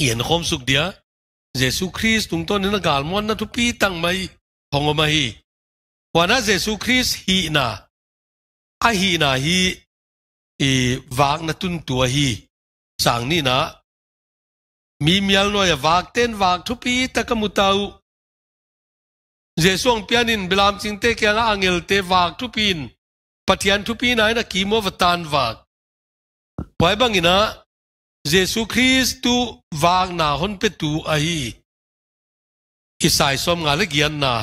เอียนคมสุกเดียเยซูคริสต์ตุงต้นนั้นกาลมอนนัทุปีตั้งไม่ของมาฮีวานะเยซูคริสต์ฮีนาอาฮีนาฮีอีวางนัตุนตัวฮีสังนี่นะมีเมียลน้อยวากเต้นวากทุปีตะกมุตาวเยซูองเปียนินบิลามจิงเตเกียงอังเอลเตวากทุปีนปะเทียนทุปีนายนะกีโมวตานวากไว้บังอินะ Jesu Kristu vang na hon pe tu a hi isai som nga le gian na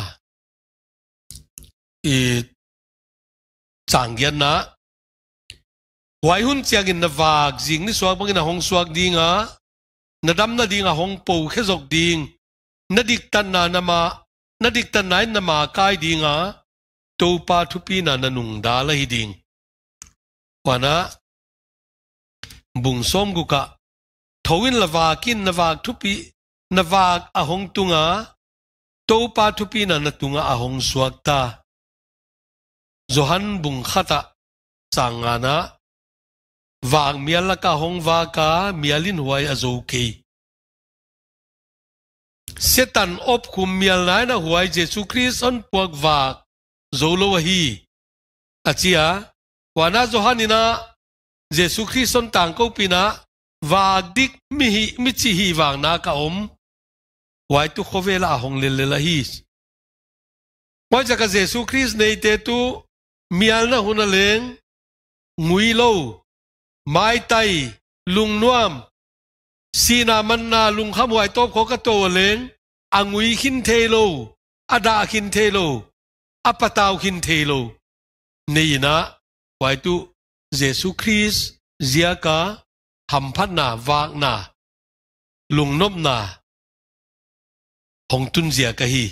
i chang gian na wai hun chiang in na vak jing ni suak bang na hong suak dinga na dam na dinga hong po khe jok ding na dik tan na na ma na dik tan nai na ma kai dinga to pa thu pi na na nung da la hi ding wana bung som gu ka thôi thowin lawa kin nawak thupi nawak ahong tunga topa thupi na natunga ahong ta, Johann bung khata sangana wak mialaka hong waka mialin huai azoke Satan op khum mial nai na huai Jesus christ on zô lô puak wak zolo wahi achia Johann ina Jesus christ on tang tangko pina vak dik mi hi mi chi hi wang na ka om wai tu khove la hong le le la hi moi cha ka jesu christ nei te tu mi mial na hun leng ngui lo mai tai lung nuam sina man na lung kham wai top kho ka to leng angui khin the lo ada khin the lo apataw khin the lo nei na wai tu jesu christ zia ka hầm phát nà vạc nà lùng nôm nà hồng tuân dìa cái hi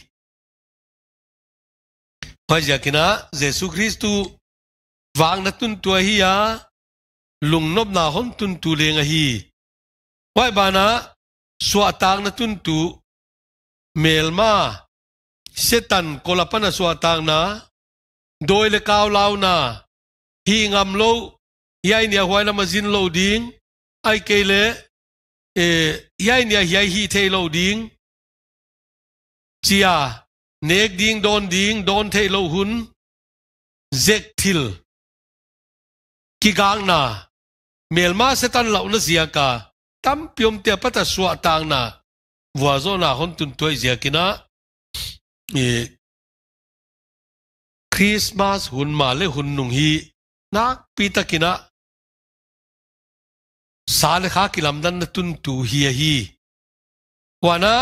hoa dìa kia na Jesus Christu vạc nà tuân tua hi à lùng nôm nà hồng tuân tu liền hi hoa bà na suat tang nà tuân tu mail ma setan kolapana suat tang na đôi lệ cao lao na hi ngầm lâu yai nia hoài là mà zin lâu điên ai kể lẽ e yai nia yai hi te lo ding chia nek ding đòn ding đòn te lo hun zek til ki gang na mel ma se tan lo na zia ka tam piom te pata suwa tang na wa zo na hon tun toi zia kina e christmas hun ma le hun nung hi nak pi kina salha kilam dan na tun tu hi hi wana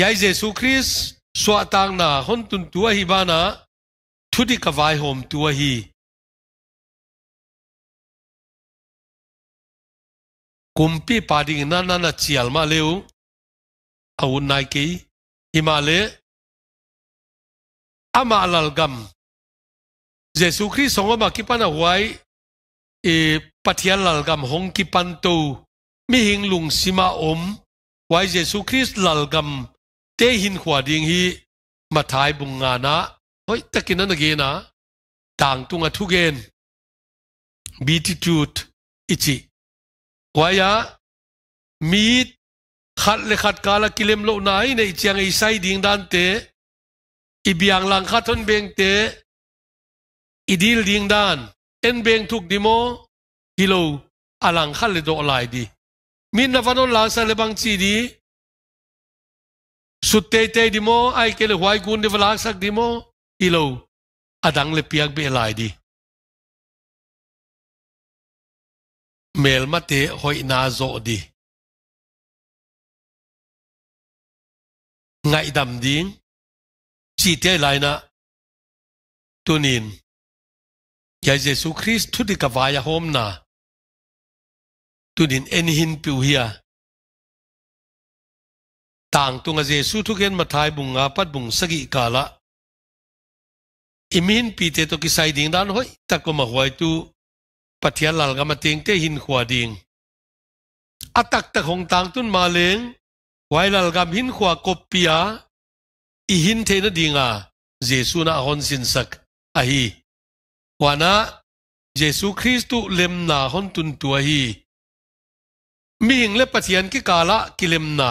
yai jesu christ swa tang na hon tun tu hi bana thudi kawai hom tu hi kumpi pading na na na chial ma leu au nai ki himale ama alal gam jesu christ songoma kipana huai e pathian lal gam hong ki pan tu mi hing lung sima om wai jesu christ lal gam te hin khwa ding hi ma thai bung nga na hoi takin an ge na tang tung a thu gen beatitude ichi waya mi khat le khat kala kilem lo nai nei chiang ei sai ding dan te ibiang lang khaton beng te idil ding dan en beng thuk dimo kilo alang khal le do lai di min na vanon la sa le bang chi di su te te dimo ai ke le huai gun de vlak sak dimo ilo adang le piak be lai di mel ma te hoi na zo di ngai dam ding chi te lai na tunin cha Jesus Christ thu đi cả vài hôm na tu din anh hin piu hia tang tunga Giêsu thu gen mathai bunga pat bung sagi kala imin pite to kí sai ding dan hoi takoma hoi tu pathia lal ga mating te hin khwa ding atak tak hong tang tun ma leng wai lal gam hin khwa kopia i hin the na dinga Jesus na hon sin sắc, ahi wana Jesu Christu lem na hon tun tua hi mi hing le pathian ki kala ki na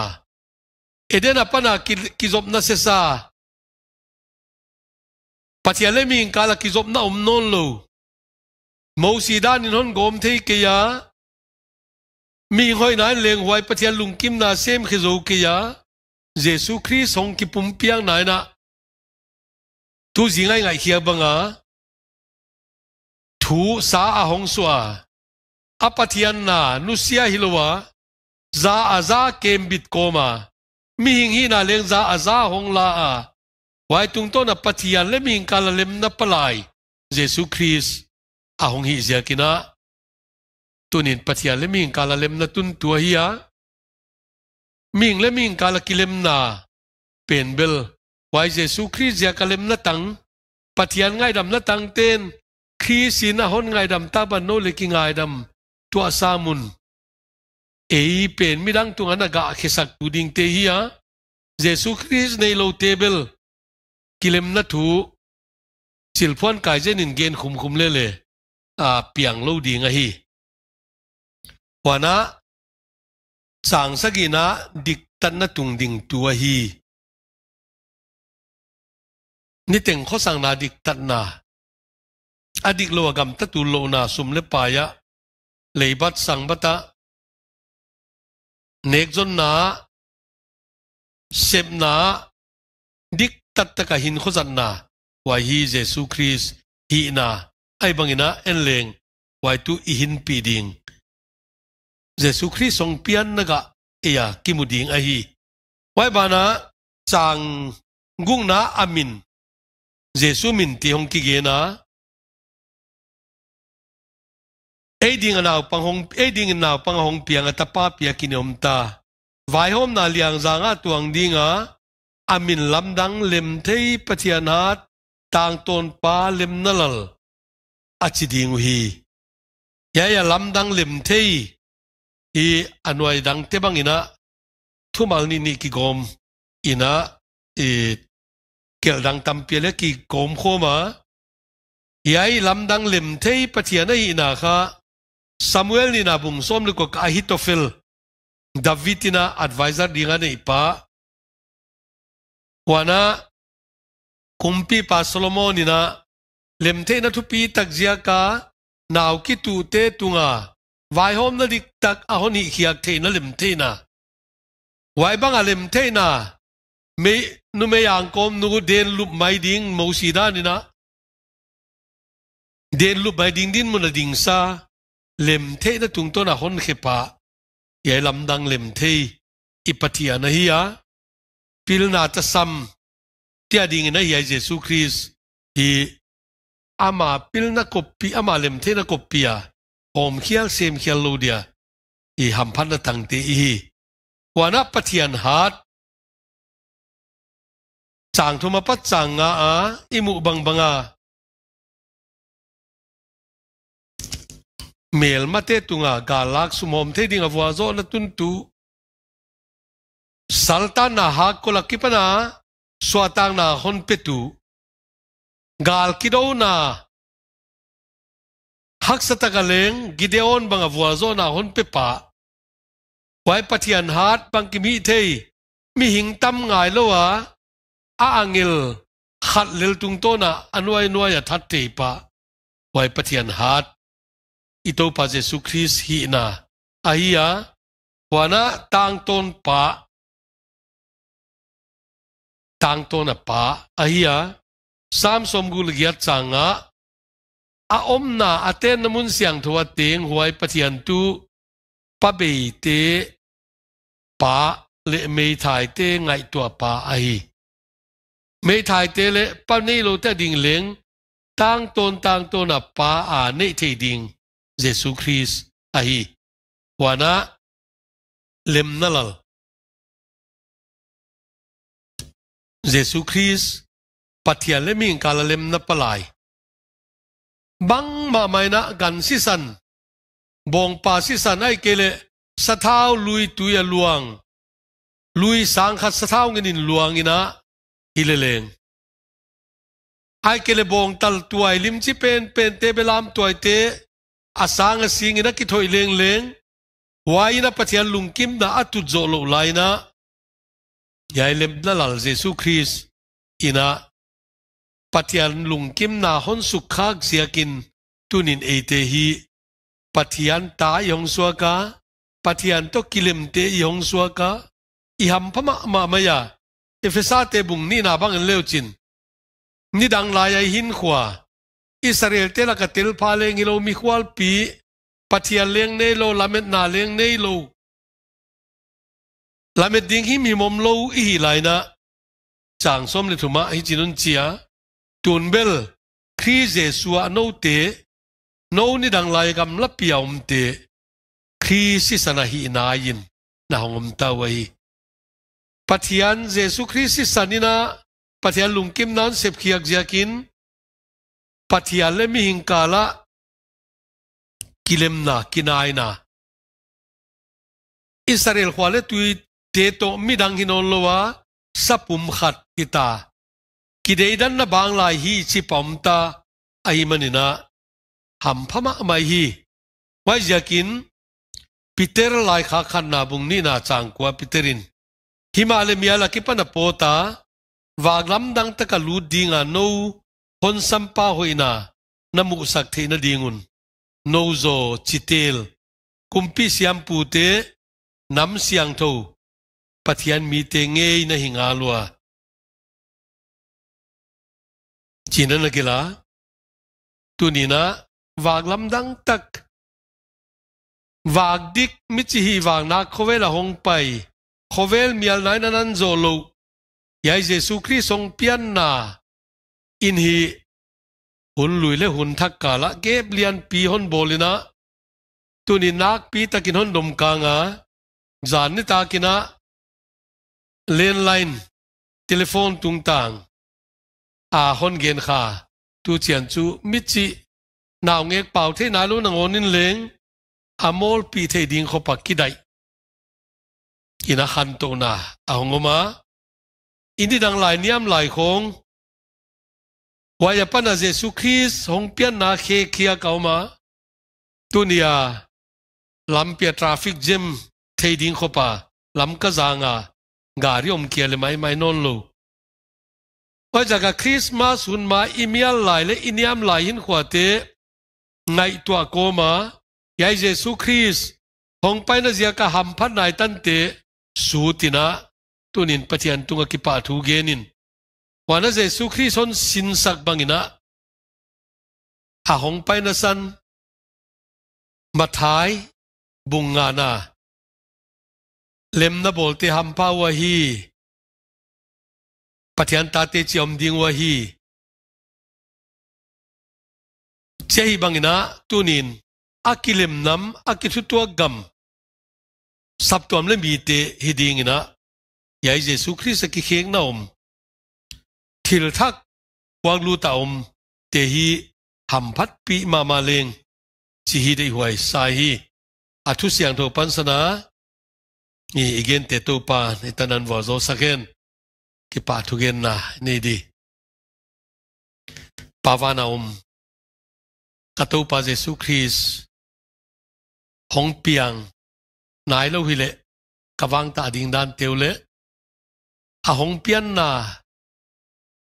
eden apana ki kizop zop na sesa pathian le mi hing kala ki na um non lo mo si dan in hon gom thei ke ya mi hoi nan leng huai pathian lung kim na sem khi zo ke ya Jesu Christ hong ki pum piang nai na tu zingai ngai khia banga thu sa a hong sua apatian na nusia hilwa za aza kem bit koma mi hing hi na leng za aza hong la a wai tung to na pathian le ming kala lem na palai jesu christ a hong hi zia kina tunin pathian le ming kala lem na tun tua hi a ming le ming kala kilem na penbel wai jesu christ zia kalem na tang pathian ngai dam na tang ten khi xin hôn ngài đầm ta bàn nô lệ kinh ngài đầm tua sa mun ei pen mi dang tung ăn anaga khisak tu ding te hi a jesu christ nei lo table kilem na thu silphon cài jen in gen khum khum le le à piang lo ding a hi wana chang sagina dik tan nát tung đình tu hi ni teng khó sáng na dik tan na adik lo agam ta tu lo na sum le paya leibat sang bata nek zon na sem na dik tat ta ka hin kho zan na wa hi jesu christ hi na ai bangina en leng wa tu i hin pi ding jesu christ song pian naga eya kimuding a hi wai na sang gung na amin jesu min ti hong ki ge na ai ding nào pang hong ai ding nào bằng hồng piang ta pa pia kinom ta vai hôm na liang za nga tuang dinga amin lam dang lem thei pathian ha tang ton pa lem nalal achi ding hi ya ya lam dang lem thei anh anwai dang te bang ina thumal ni ni ki gom ina e kel dang tam pele ki gom khoma yai lam dang lem thei pathian hi na kha Samuel ni na bung som lu ko ka Ahitofel David na advisor dinga ni pa wana kumpi pa Solomon ni na lemte na thupi takzia ka na ki tu te tunga vai hom na dik tak a honi hiak the na lemte na wai bang a lemte na me nu me yang kom nu den lup mai ding mo si da ni na den lup mai ding din mun ding sa lem the na tung to na hon khepa ye lam dang lem the ipatia na hi a pil na ta sam tia ding na hi Jesu Christ hi ama pil na kopi ama lem thế na kopia om khial sem khial lo dia i ham phan na tang ti hi wana pathian hat chang thuma pat chang nga a imu bang banga mel ma te tunga galak sumom te ding avwa zo na tung tu saltan na ha kola kipana swatang na hon petu gal kido na hak satakaleng gideon bang avwa zo na hon pe pa wai pathian hat bang kimi te mi hing tam ngai lo wa a angil khat lel tung to na anwai nuai a that te pa wai pathian hat ito pa Jesu Christ hi na ahiya wana tangton pa tangton pa ahiya samsom gulgia changa a om na aten namun siang thua ting huay patiantu tu pa be pa le mei thai te ngai tua pa ahi mei thai te le pa nei ta ding leng tangton ton tang pa a nei thei ding Giêsu Jesuchris ahi wana lemnalal Jesuchris patia leming kala lemna palai bang ma na gan si san bong pa si san ai kele sathau lui tuya luang lui sang khat sathau ngin luang ina hileleng ai kele bong tal tuai lim chi pen pen te belam tuai te asang asing ina kithoi leng leng waina pathian lungkim na atu zo lo laina yailem na lal jesu christ ina pathian lungkim na hon su khak ziakin tunin eite hi pathian ta yong suaka pathian to kilim te yong suaka i ham phama ma maya te bung ni na bang chin, ni dang lai hin khwa Israel te la ka tel pa le ngilo mi khwal pi pathia leng nei lo lamet na leng nei lo lamet ding hi mi mom lo i hi lai na chang som le thuma hi chinun chia tun bel khri jesu no te no ni dang lai gam la pia um te khri si sana hi na yin na hongom ta wa hi pathian jesu khri si sanina pathian lungkim nan sep khiak jakin patialle mihinkala kilemna kinaina Israel khwale tui teto midang hinon lowa sapum khat kita kideidan na banglai hi chi pomta aimanina hamphama mai hi waijakin peter lai kha khan na bung ni na chang kwa peterin himale mia la ki pana pota waglam dang taka lu dinga no hon sampa hoina namu sak the na dingun nozo chitel kumpi siam pu te nam siang tho pathian mi te ngei na hinga lua china na kila tunina wag lam dang tak wag dik mi chi hi wag na khovel a hong pai khovel mial nai nan zo lo yai jesus christ song pian na in hi hun lui le hun thak ka la ke lian pi hon bolina tu ni nak pi takin hon dom ka nga zan ni ta kina landline telephone tung tang a hon gen kha tu chian chu mi chi naw ngek pau the na lu na ngon in leng amol pi the ding khopa kidai kina han to na ahongoma indi dang lai niam lai khong waya pana Jesu Christ hong pian na khe khia kauma tunia lam pia traffic jam thei ding khopa lam ka zanga gari om kia le mai mai non lo wa jaga christmas hun ma imial lai le iniam lai hin khwate ngai tua koma yai Jesu Christ hong pai na zia ka ham phat nai tan te su tina tunin pathian tunga ki pa thu genin wana Jesu Christon sin sak bangina a hong pai na san mathai bunga na lem na bolte hampa wa hi pathian ta te chiom ding wa hi chehi bangina tunin akilem nam akithu to gam sab tom le mi te hiding na yai jesu christ ki khek na om Thil thắc quang lu taum te hi hầm phát bị mà mà lên chỉ hi đi hoài sai hi à thu siang thô pan sana ni igen te tu pa ni tanan vo zo saken ki pa thu gen na ni đi pavana um kato pa Jesu Christ hong piang nai lâu hi le kawang ta đình đan teu le à hong piang na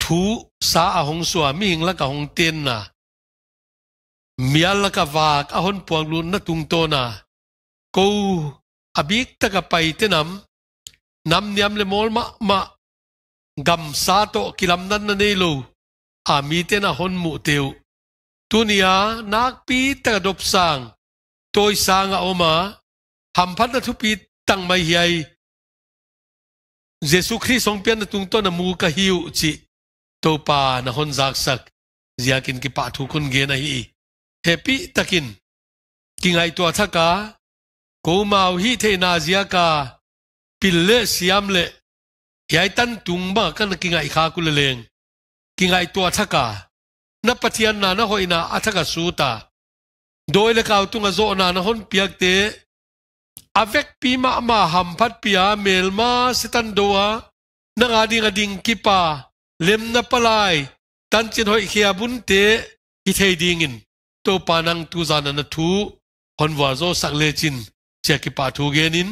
thú xa a hong sua mi hing la ka hong ten na mial la ka vak a hon puang lu na tung to na ko abik ta ka pai te nam nam niam le mol ma ma gam sa to kilam nan na nei Lù À mi te na Tiêu Tu teu tunia nak pi ta dop sang tôi sang a oma ham phat na thu pi Tăng mai hiai Giêsu Christ song pian na tung to na mu ka hiu chi topa na hon zak sak ziakin ki pa thu kun gen hi happy takin kingai to athaka ko mau hi the na zia ka pille siam le yai tan tung ba kan kingai kha kul leng kingai to athaka na pathian na na hoina athaka suta doi le kau tunga zo na na hon piak te avek pi ma ma ham phat pia mel ma sitan doa na ngading ading kipa ลิมนปลายตันจินหอยเขียบุนเตอิเทดิงินตัวปานังตูจานันทูคนวาโซสักเลจินเจ้ากิปาทูเกนิน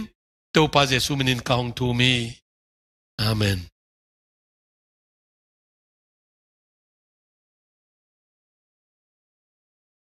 ตัวปาเจสุมินินกาองทูมีอเมน